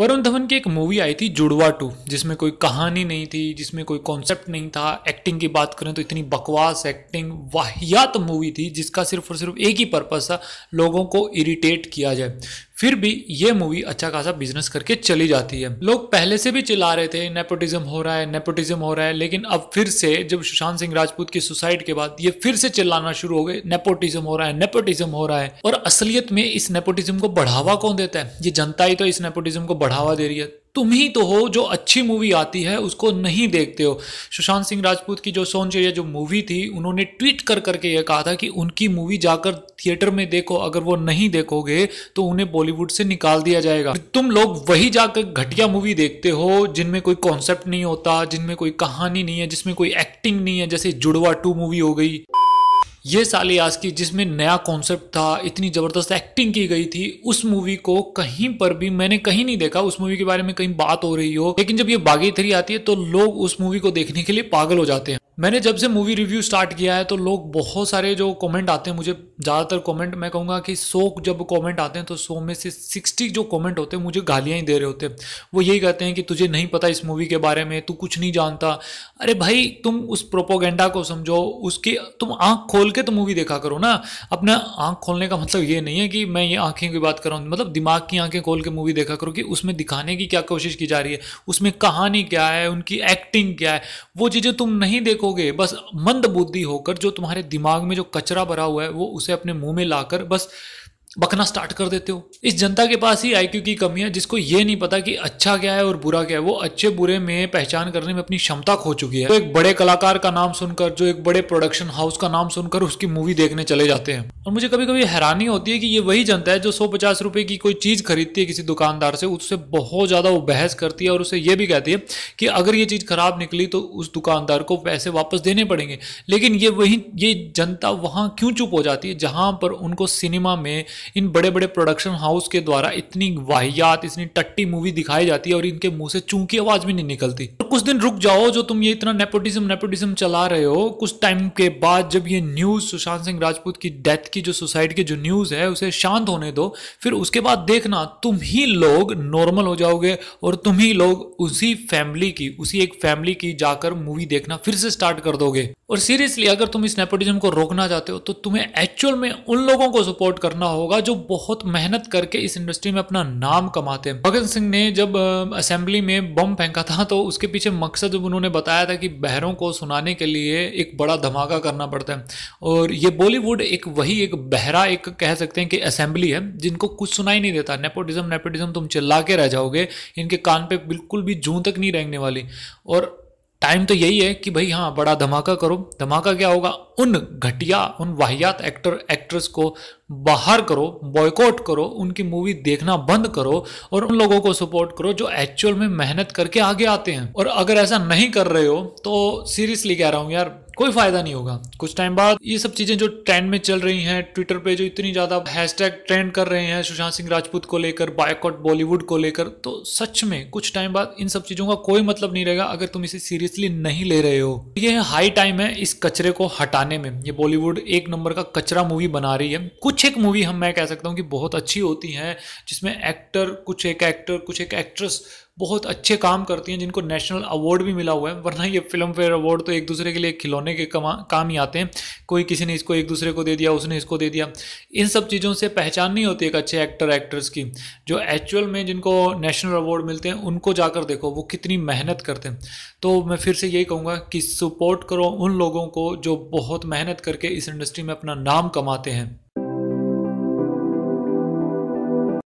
वरुण धवन की एक मूवी आई थी जुड़वा टू जिसमें कोई कहानी नहीं थी जिसमें कोई कॉन्सेप्ट नहीं था एक्टिंग की बात करें तो इतनी बकवास एक्टिंग वाहियात मूवी थी जिसका सिर्फ और सिर्फ एक ही पर्पज़ था लोगों को इरिटेट किया जाए फिर भी ये मूवी अच्छा खासा बिजनेस करके चली जाती है लोग पहले से भी चिल्ला रहे थे नेपोटिज्म हो रहा है नेपोटिज्म हो रहा है लेकिन अब फिर से जब सुशांत सिंह राजपूत की सुसाइड के बाद ये फिर से चिल्लाना शुरू हो गए नेपोटिज्म हो रहा है नेपोटिज्म हो रहा है और असलियत में इस नेपोटिज्म को बढ़ावा कौन देता है ये जनता ही तो इस नेपोटिज्म को बढ़ावा दे रही है तुम ही तो हो जो अच्छी मूवी आती है उसको नहीं देखते हो सुशांत सिंह राजपूत की जो सोनचर्या जो मूवी थी उन्होंने ट्वीट कर करके ये कहा था कि उनकी मूवी जाकर थिएटर में देखो अगर वो नहीं देखोगे तो उन्हें बॉलीवुड से निकाल दिया जाएगा तुम लोग वही जाकर घटिया मूवी देखते हो जिनमें कोई कॉन्सेप्ट नहीं होता जिनमें कोई कहानी नहीं है जिसमें कोई एक्टिंग नहीं है जैसे जुड़वा टू मूवी हो गई ये साली की जिसमें नया कॉन्सेप्ट था इतनी ज़बरदस्त एक्टिंग की गई थी उस मूवी को कहीं पर भी मैंने कहीं नहीं देखा उस मूवी के बारे में कहीं बात हो रही हो लेकिन जब ये बागी थ्री आती है तो लोग उस मूवी को देखने के लिए पागल हो जाते हैं मैंने जब से मूवी रिव्यू स्टार्ट किया है तो लोग बहुत सारे जो कमेंट आते हैं मुझे ज़्यादातर कमेंट मैं कहूँगा कि सौ जब कमेंट आते हैं तो सौ में से सिक्सटी जो कमेंट होते हैं मुझे गालियाँ ही दे रहे होते हैं वो यही कहते हैं कि तुझे नहीं पता इस मूवी के बारे में तू कुछ नहीं जानता अरे भाई तुम उस प्रोपोगेंडा को समझो उसकी तुम आँख खोल के तो मूवी देखा करो ना अपना आँख खोलने का मतलब ये नहीं है कि मैं ये आँखें की बात कर रहा हूँ मतलब दिमाग की आँखें खोल के मूवी देखा करो कि उसमें दिखाने की क्या कोशिश की जा रही है उसमें कहानी क्या है उनकी एक्टिंग क्या है वो चीज़ें तुम नहीं देखोगे बस मंद बुद्धि होकर जो तुम्हारे दिमाग में जो कचरा भरा हुआ है वो उसे उसे अपने मुंह में लाकर बस बकना स्टार्ट कर देते हो इस जनता के पास ही आईक्यू की कमी है जिसको ये नहीं पता कि अच्छा क्या है और बुरा क्या है वो अच्छे बुरे में पहचान करने में अपनी क्षमता खो चुकी है तो एक बड़े कलाकार का नाम सुनकर जो एक बड़े प्रोडक्शन हाउस का नाम सुनकर उसकी मूवी देखने चले जाते हैं और मुझे कभी कभी हैरानी होती है कि ये वही जनता है जो सौ पचास की कोई चीज खरीदती है किसी दुकानदार से उससे बहुत ज्यादा वो बहस करती है और उसे ये भी कहती है कि अगर ये चीज खराब निकली तो उस दुकानदार को पैसे वापस देने पड़ेंगे लेकिन ये वही ये जनता वहां क्यों चुप हो जाती है जहां पर उनको सिनेमा में इन बड़े बड़े प्रोडक्शन हाउस के द्वारा इतनी वाहियात इतनी टट्टी मूवी दिखाई जाती है और इनके मुंह से चूंकी आवाज भी नहीं निकलती और कुछ दिन रुक जाओ जो तुम ये इतना नेपोटिज्म नेपोटिज्म चला रहे हो कुछ टाइम के बाद जब ये न्यूज सुशांत सिंह राजपूत की डेथ की जो सुसाइड की जो न्यूज है उसे शांत होने दो फिर उसके बाद देखना तुम ही लोग नॉर्मल हो जाओगे और तुम ही लोग उसी फैमिली की उसी एक फैमिली की जाकर मूवी देखना फिर से स्टार्ट कर दोगे और सीरियसली अगर तुम इस नेपोटिज्म को रोकना चाहते हो तो तुम्हें एक्चुअल में उन लोगों को सपोर्ट करना होगा होगा जो बहुत मेहनत करके इस इंडस्ट्री में अपना नाम कमाते हैं भगत सिंह ने जब असेंबली में बम फेंका था तो उसके पीछे मकसद जब उन्होंने बताया था कि बहरों को सुनाने के लिए एक बड़ा धमाका करना पड़ता है और ये बॉलीवुड एक वही एक बहरा एक कह सकते हैं कि असेंबली है जिनको कुछ सुनाई नहीं देता नेपोटिज्म नेपोटिज्म तुम चिल्ला के रह जाओगे इनके कान पे बिल्कुल भी जू तक नहीं रेंगने वाली और टाइम तो यही है कि भाई हाँ बड़ा धमाका करो धमाका क्या होगा उन घटिया उन वाहियात एक्टर एक्ट्रेस को बाहर करो बॉयकॉट करो उनकी मूवी देखना बंद करो और उन लोगों को सपोर्ट करो जो एक्चुअल में मेहनत करके आगे आते हैं और अगर ऐसा नहीं कर रहे हो तो सीरियसली कह रहा हूँ यार कोई फायदा नहीं होगा कुछ टाइम बाद ये सब चीजें जो ट्रेंड में चल रही हैं ट्विटर पे जो इतनी ज्यादा हैशटैग ट्रेंड कर रहे हैं सुशांत सिंह राजपूत को लेकर बायकॉट बॉलीवुड को लेकर तो सच में कुछ टाइम बाद इन सब चीजों का कोई मतलब नहीं रहेगा अगर तुम इसे सीरियसली नहीं ले रहे हो ये हाई टाइम है इस कचरे को हटाने में ये बॉलीवुड एक नंबर का कचरा मूवी बना रही है कुछ एक मूवी हम मैं कह सकता हूँ कि बहुत अच्छी होती है जिसमें एक्टर कुछ एक एक्टर कुछ एक एक्ट्रेस बहुत अच्छे काम करती हैं जिनको नेशनल अवार्ड भी मिला हुआ है वरना ये फिल्म फेयर अवार्ड तो एक दूसरे के लिए खिलौने के कमा काम ही आते हैं कोई किसी ने इसको एक दूसरे को दे दिया उसने इसको दे दिया इन सब चीज़ों से पहचान नहीं होती एक अच्छे एक्टर एक्ट्रेस की जो एक्चुअल में जिनको नेशनल अवार्ड मिलते हैं उनको जाकर देखो वो कितनी मेहनत करते हैं तो मैं फिर से यही कहूँगा कि सपोर्ट करो उन लोगों को जो बहुत मेहनत करके इस इंडस्ट्री में अपना नाम कमाते हैं